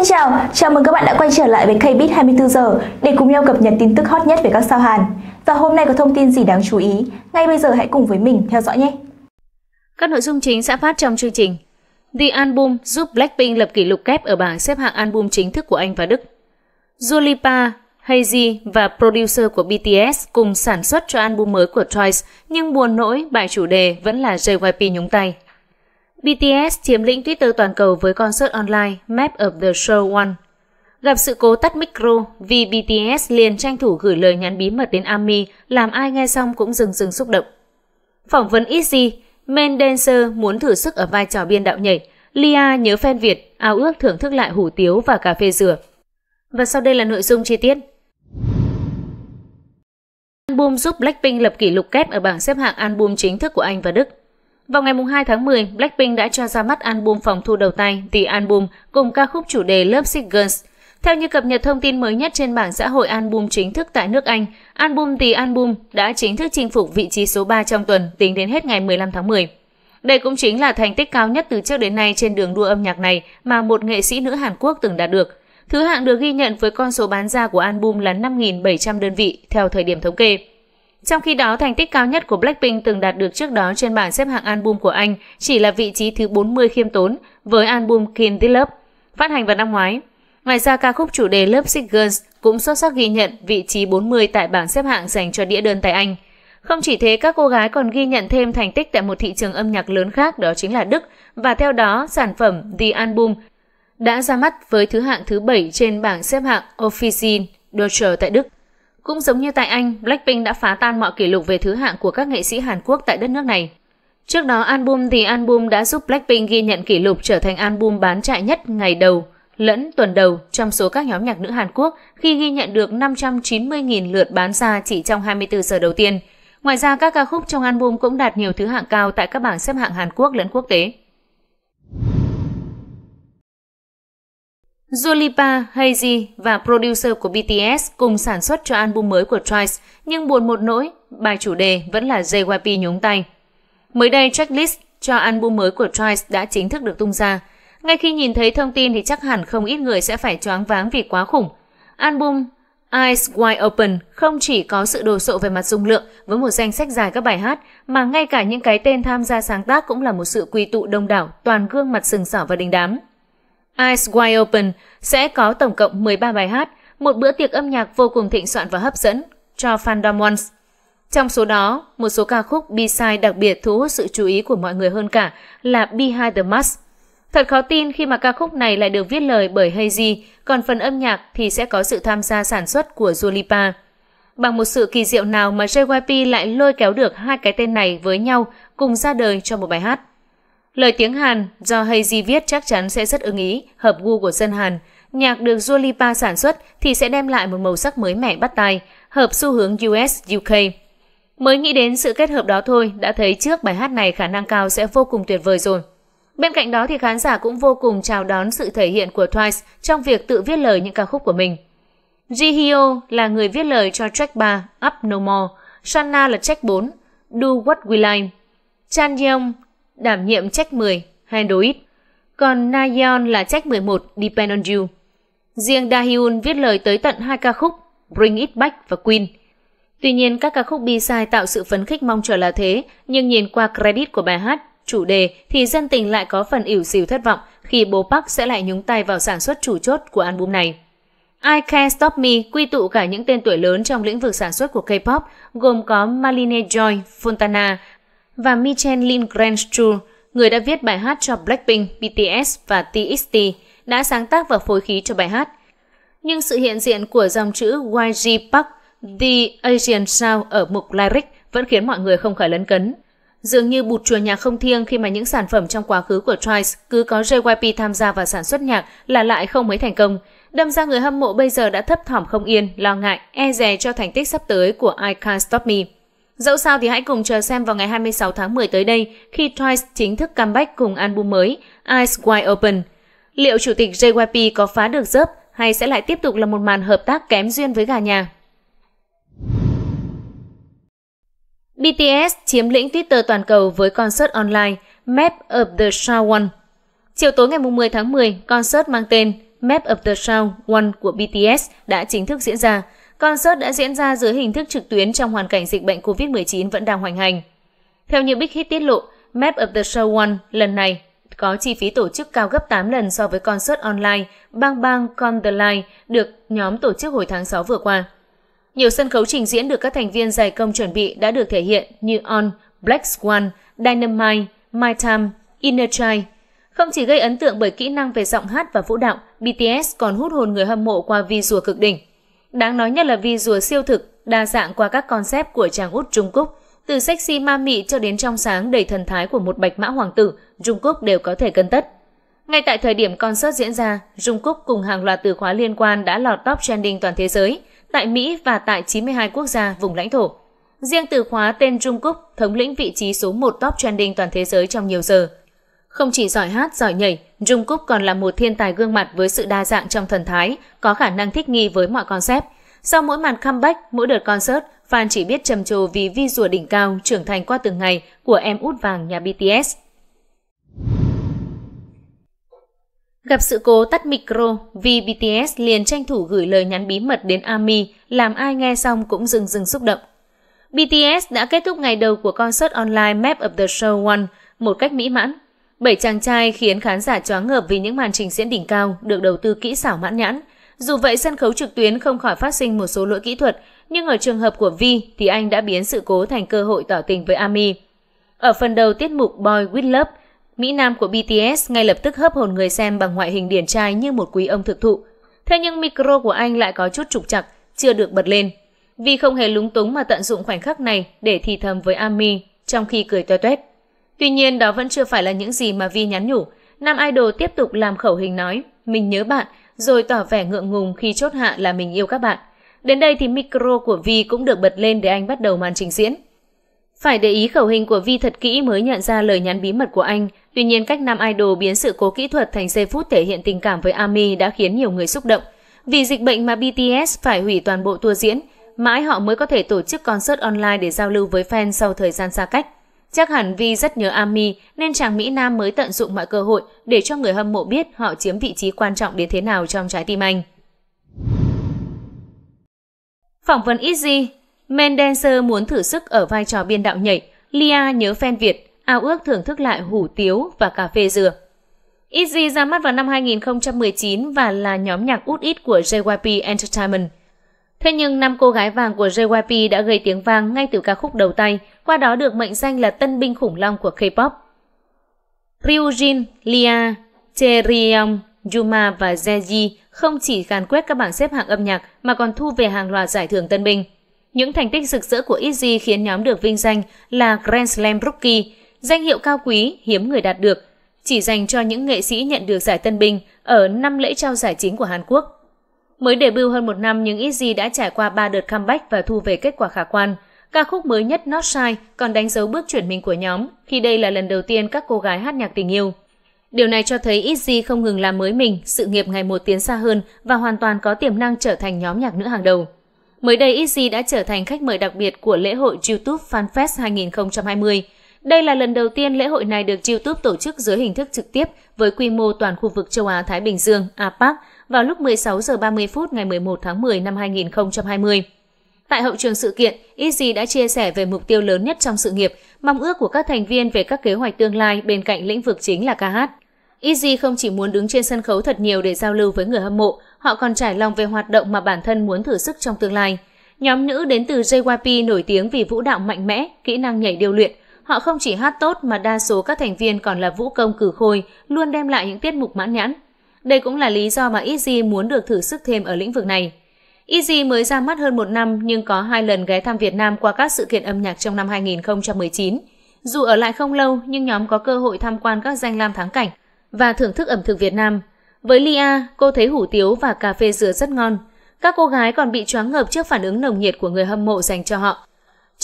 Xin chào, chào mừng các bạn đã quay trở lại với KBIT 24 giờ để cùng nhau cập nhật tin tức hot nhất về các sao Hàn. Và hôm nay có thông tin gì đáng chú ý? Ngay bây giờ hãy cùng với mình theo dõi nhé! Các nội dung chính sẽ phát trong chương trình. The Album giúp Blackpink lập kỷ lục kép ở bảng xếp hạng album chính thức của Anh và Đức. Zulipa, Hazy và producer của BTS cùng sản xuất cho album mới của Twice nhưng buồn nỗi bài chủ đề vẫn là JYP nhúng tay. BTS chiếm lĩnh Twitter toàn cầu với concert online Map of the Show One. Gặp sự cố tắt micro vì BTS liền tranh thủ gửi lời nhắn bí mật đến ARMY làm ai nghe xong cũng rừng rừng xúc động. Phỏng vấn Easy, main dancer muốn thử sức ở vai trò biên đạo nhảy, Lia nhớ fan Việt, ao ước thưởng thức lại hủ tiếu và cà phê dừa. Và sau đây là nội dung chi tiết. Album giúp Blackpink lập kỷ lục kép ở bảng xếp hạng album chính thức của Anh và Đức. Vào ngày 2 tháng 10, Blackpink đã cho ra mắt album phòng thu đầu tay The Album cùng ca khúc chủ đề Love Sick Girls. Theo như cập nhật thông tin mới nhất trên bảng xã hội album chính thức tại nước Anh, album The Album đã chính thức chinh phục vị trí số 3 trong tuần tính đến hết ngày 15 tháng 10. Đây cũng chính là thành tích cao nhất từ trước đến nay trên đường đua âm nhạc này mà một nghệ sĩ nữ Hàn Quốc từng đạt được. Thứ hạng được ghi nhận với con số bán ra của album là 5.700 đơn vị theo thời điểm thống kê. Trong khi đó, thành tích cao nhất của Blackpink từng đạt được trước đó trên bảng xếp hạng album của Anh chỉ là vị trí thứ 40 khiêm tốn với album Kill This Love, phát hành vào năm ngoái. Ngoài ra, ca khúc chủ đề Love Sick Girls cũng xuất sắc ghi nhận vị trí 40 tại bảng xếp hạng dành cho đĩa đơn tại Anh. Không chỉ thế, các cô gái còn ghi nhận thêm thành tích tại một thị trường âm nhạc lớn khác đó chính là Đức và theo đó sản phẩm The Album đã ra mắt với thứ hạng thứ 7 trên bảng xếp hạng Official Deutsche tại Đức. Cũng giống như tại Anh, Blackpink đã phá tan mọi kỷ lục về thứ hạng của các nghệ sĩ Hàn Quốc tại đất nước này. Trước đó album thì album đã giúp Blackpink ghi nhận kỷ lục trở thành album bán chạy nhất ngày đầu lẫn tuần đầu trong số các nhóm nhạc nữ Hàn Quốc khi ghi nhận được 590.000 lượt bán ra chỉ trong 24 giờ đầu tiên. Ngoài ra, các ca khúc trong album cũng đạt nhiều thứ hạng cao tại các bảng xếp hạng Hàn Quốc lẫn quốc tế. Jolipa, Hazy và producer của BTS cùng sản xuất cho album mới của Twice, nhưng buồn một nỗi, bài chủ đề vẫn là JYP nhúng tay. Mới đây, tracklist cho album mới của Twice đã chính thức được tung ra. Ngay khi nhìn thấy thông tin thì chắc hẳn không ít người sẽ phải choáng váng vì quá khủng. Album Eyes Wide Open không chỉ có sự đồ sộ về mặt dung lượng với một danh sách dài các bài hát, mà ngay cả những cái tên tham gia sáng tác cũng là một sự quy tụ đông đảo, toàn gương mặt sừng sỏ và đình đám. Ice Wide Open sẽ có tổng cộng 13 bài hát, một bữa tiệc âm nhạc vô cùng thịnh soạn và hấp dẫn cho fandom Once. Trong số đó, một số ca khúc B-side đặc biệt thu hút sự chú ý của mọi người hơn cả là Behind the Mask. Thật khó tin khi mà ca khúc này lại được viết lời bởi Hazy, còn phần âm nhạc thì sẽ có sự tham gia sản xuất của Julipa. Bằng một sự kỳ diệu nào mà JYP lại lôi kéo được hai cái tên này với nhau cùng ra đời cho một bài hát. Lời tiếng Hàn do Hazy viết chắc chắn sẽ rất ưng ý, hợp gu của dân Hàn. Nhạc được Jolipa sản xuất thì sẽ đem lại một màu sắc mới mẻ bắt tay, hợp xu hướng US, UK. Mới nghĩ đến sự kết hợp đó thôi, đã thấy trước bài hát này khả năng cao sẽ vô cùng tuyệt vời rồi. Bên cạnh đó thì khán giả cũng vô cùng chào đón sự thể hiện của Twice trong việc tự viết lời những ca khúc của mình. Jihyo là người viết lời cho track 3 Up No More, Shanna là track 4 Do What We Like, Chan Yeong đảm nhiệm trách 10 Handroid, còn nayeon là trách 11 Depend on You. Riêng Dahyun viết lời tới tận hai ca khúc Bring It Back và Queen. Tuy nhiên, các ca khúc B-side tạo sự phấn khích mong chờ là thế, nhưng nhìn qua credit của bài hát, chủ đề thì dân tình lại có phần ỉu xìu thất vọng khi bố Park sẽ lại nhúng tay vào sản xuất chủ chốt của album này. I Can't Stop Me quy tụ cả những tên tuổi lớn trong lĩnh vực sản xuất của K-pop, gồm có Maline Joy, Fontana, và Michel Lindgren-Stru, người đã viết bài hát cho Blackpink, BTS và TXT, đã sáng tác và phối khí cho bài hát. Nhưng sự hiện diện của dòng chữ YG Park, The Asian Sound ở mục lyric vẫn khiến mọi người không khỏi lấn cấn. Dường như bụt chùa nhạc không thiêng khi mà những sản phẩm trong quá khứ của Twice cứ có JYP tham gia vào sản xuất nhạc là lại không mấy thành công. Đâm ra người hâm mộ bây giờ đã thấp thỏm không yên, lo ngại, e dè cho thành tích sắp tới của I Can't Stop Me. Dẫu sao thì hãy cùng chờ xem vào ngày 26 tháng 10 tới đây khi Twice chính thức comeback cùng album mới Eyes Wide Open. Liệu chủ tịch JYP có phá được dớp hay sẽ lại tiếp tục là một màn hợp tác kém duyên với gà nhà? BTS chiếm lĩnh Twitter toàn cầu với concert online Map of the Sound One. Chiều tối ngày 10 tháng 10, concert mang tên Map of the Sound One của BTS đã chính thức diễn ra. Concert đã diễn ra dưới hình thức trực tuyến trong hoàn cảnh dịch bệnh COVID-19 vẫn đang hoành hành. Theo như Big Hit tiết lộ, Map of the Show One lần này có chi phí tổ chức cao gấp 8 lần so với concert online Bang Bang Con The Line được nhóm tổ chức hồi tháng 6 vừa qua. Nhiều sân khấu trình diễn được các thành viên giải công chuẩn bị đã được thể hiện như On, Black Swan, Dynamite, My Time, Inner Child. Không chỉ gây ấn tượng bởi kỹ năng về giọng hát và vũ đạo, BTS còn hút hồn người hâm mộ qua vi visual cực đỉnh. Đáng nói nhất là vi rùa siêu thực, đa dạng qua các concept của chàng út Trung Cúc Từ sexy ma mị cho đến trong sáng đầy thần thái của một bạch mã hoàng tử, Trung Cúc đều có thể cân tất. Ngay tại thời điểm concert diễn ra, Trung Cúc cùng hàng loạt từ khóa liên quan đã lọt top trending toàn thế giới, tại Mỹ và tại 92 quốc gia vùng lãnh thổ. Riêng từ khóa tên Trung Cúc thống lĩnh vị trí số 1 top trending toàn thế giới trong nhiều giờ. Không chỉ giỏi hát, giỏi nhảy, Jung Cúc còn là một thiên tài gương mặt với sự đa dạng trong thần thái, có khả năng thích nghi với mọi concept. Sau mỗi màn comeback, mỗi đợt concert, fan chỉ biết trầm trồ vì vi rùa đỉnh cao trưởng thành qua từng ngày của em út vàng nhà BTS. Gặp sự cố tắt micro, vì BTS liền tranh thủ gửi lời nhắn bí mật đến ARMY, làm ai nghe xong cũng rừng rừng xúc động. BTS đã kết thúc ngày đầu của concert online Map of the Show One một cách mỹ mãn. Bảy chàng trai khiến khán giả choáng ngợp vì những màn trình diễn đỉnh cao được đầu tư kỹ xảo mãn nhãn. Dù vậy sân khấu trực tuyến không khỏi phát sinh một số lỗi kỹ thuật, nhưng ở trường hợp của Vi thì anh đã biến sự cố thành cơ hội tỏ tình với Ami. Ở phần đầu tiết mục Boy With Love, Mỹ Nam của BTS ngay lập tức hấp hồn người xem bằng ngoại hình điển trai như một quý ông thực thụ. Thế nhưng micro của anh lại có chút trục trặc, chưa được bật lên. Vi không hề lúng túng mà tận dụng khoảnh khắc này để thì thầm với Ami trong khi cười toe toét. Tuy nhiên đó vẫn chưa phải là những gì mà Vi nhắn nhủ. Nam idol tiếp tục làm khẩu hình nói, mình nhớ bạn, rồi tỏ vẻ ngượng ngùng khi chốt hạ là mình yêu các bạn. Đến đây thì micro của Vi cũng được bật lên để anh bắt đầu màn trình diễn. Phải để ý khẩu hình của Vi thật kỹ mới nhận ra lời nhắn bí mật của anh. Tuy nhiên cách nam idol biến sự cố kỹ thuật thành giây phút thể hiện tình cảm với ARMY đã khiến nhiều người xúc động. Vì dịch bệnh mà BTS phải hủy toàn bộ tour diễn, mãi họ mới có thể tổ chức concert online để giao lưu với fan sau thời gian xa cách. Chắc hẳn vì rất nhớ Ami nên chàng Mỹ Nam mới tận dụng mọi cơ hội để cho người hâm mộ biết họ chiếm vị trí quan trọng đến thế nào trong trái tim anh. Phỏng vấn Easy Mendenser muốn thử sức ở vai trò biên đạo nhảy, Lia nhớ fan Việt, ao ước thưởng thức lại hủ tiếu và cà phê dừa. Easy ra mắt vào năm 2019 và là nhóm nhạc út ít của JYP Entertainment. Thế nhưng năm cô gái vàng của JYP đã gây tiếng vang ngay từ ca khúc đầu tay, qua đó được mệnh danh là tân binh khủng long của K-pop. Ryujin, Lia, Cheryeong, Yuma và Zeji không chỉ gàn quét các bảng xếp hạng âm nhạc mà còn thu về hàng loạt giải thưởng tân binh. Những thành tích rực rỡ của Izzy khiến nhóm được vinh danh là Grand Slam Rookie, danh hiệu cao quý hiếm người đạt được, chỉ dành cho những nghệ sĩ nhận được giải tân binh ở năm lễ trao giải chính của Hàn Quốc. Mới debut hơn một năm nhưng Izzy đã trải qua 3 đợt comeback và thu về kết quả khả quan. Ca khúc mới nhất Not Shy còn đánh dấu bước chuyển mình của nhóm khi đây là lần đầu tiên các cô gái hát nhạc tình yêu. Điều này cho thấy Izzy không ngừng làm mới mình, sự nghiệp ngày một tiến xa hơn và hoàn toàn có tiềm năng trở thành nhóm nhạc nữ hàng đầu. Mới đây Izzy đã trở thành khách mời đặc biệt của lễ hội YouTube FanFest 2020. Đây là lần đầu tiên lễ hội này được YouTube tổ chức dưới hình thức trực tiếp với quy mô toàn khu vực châu Á Thái Bình Dương APAC vào lúc 16 giờ 30 phút ngày 11 tháng 10 năm 2020. Tại hậu trường sự kiện, Easy đã chia sẻ về mục tiêu lớn nhất trong sự nghiệp, mong ước của các thành viên về các kế hoạch tương lai bên cạnh lĩnh vực chính là ca hát. Easy không chỉ muốn đứng trên sân khấu thật nhiều để giao lưu với người hâm mộ, họ còn trải lòng về hoạt động mà bản thân muốn thử sức trong tương lai. Nhóm nữ đến từ JYP nổi tiếng vì vũ đạo mạnh mẽ, kỹ năng nhảy điêu luyện. Họ không chỉ hát tốt mà đa số các thành viên còn là vũ công cử khôi, luôn đem lại những tiết mục mãn nhãn. Đây cũng là lý do mà Easy muốn được thử sức thêm ở lĩnh vực này. Easy mới ra mắt hơn một năm nhưng có hai lần ghé thăm Việt Nam qua các sự kiện âm nhạc trong năm 2019. Dù ở lại không lâu nhưng nhóm có cơ hội tham quan các danh lam thắng cảnh và thưởng thức ẩm thực Việt Nam. Với Lia, cô thấy hủ tiếu và cà phê dừa rất ngon. Các cô gái còn bị choáng ngợp trước phản ứng nồng nhiệt của người hâm mộ dành cho họ.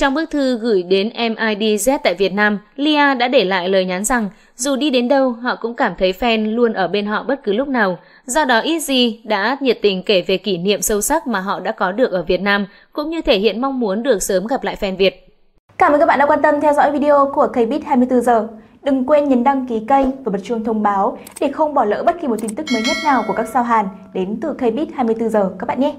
Trong bức thư gửi đến MIDZ tại Việt Nam, Lia đã để lại lời nhắn rằng dù đi đến đâu, họ cũng cảm thấy fan luôn ở bên họ bất cứ lúc nào. Do đó Izzy đã nhiệt tình kể về kỷ niệm sâu sắc mà họ đã có được ở Việt Nam, cũng như thể hiện mong muốn được sớm gặp lại fan Việt. Cảm ơn các bạn đã quan tâm theo dõi video của KBIT 24 giờ. Đừng quên nhấn đăng ký kênh và bật chuông thông báo để không bỏ lỡ bất kỳ một tin tức mới nhất nào của các sao Hàn đến từ KBIT 24 giờ các bạn nhé.